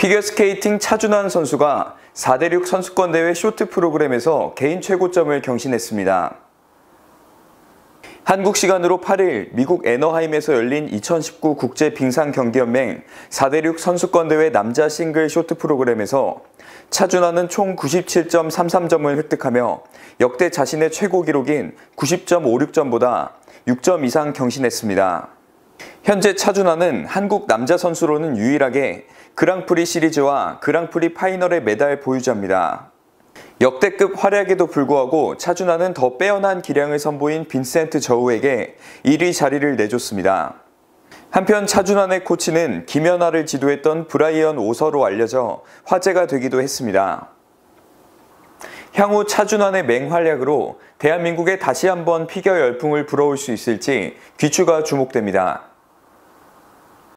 피겨스케이팅 차준환 선수가 4대륙 선수권 대회 쇼트 프로그램에서 개인 최고점을 경신했습니다. 한국 시간으로 8일 미국 애너하임에서 열린 2019 국제 빙상 경기연맹 4대륙 선수권 대회 남자 싱글 쇼트 프로그램에서 차준환은 총 97.33점을 획득하며 역대 자신의 최고 기록인 90.56점보다 6점 이상 경신했습니다. 현재 차준하는 한국 남자 선수로는 유일하게 그랑프리 시리즈와 그랑프리 파이널의 메달 보유자입니다. 역대급 활약에도 불구하고 차준하는더 빼어난 기량을 선보인 빈센트 저우에게 1위 자리를 내줬습니다. 한편 차준환의 코치는 김연아를 지도했던 브라이언 오서로 알려져 화제가 되기도 했습니다. 향후 차준환의 맹활약으로 대한민국에 다시 한번 피겨 열풍을 불어올 수 있을지 귀추가 주목됩니다.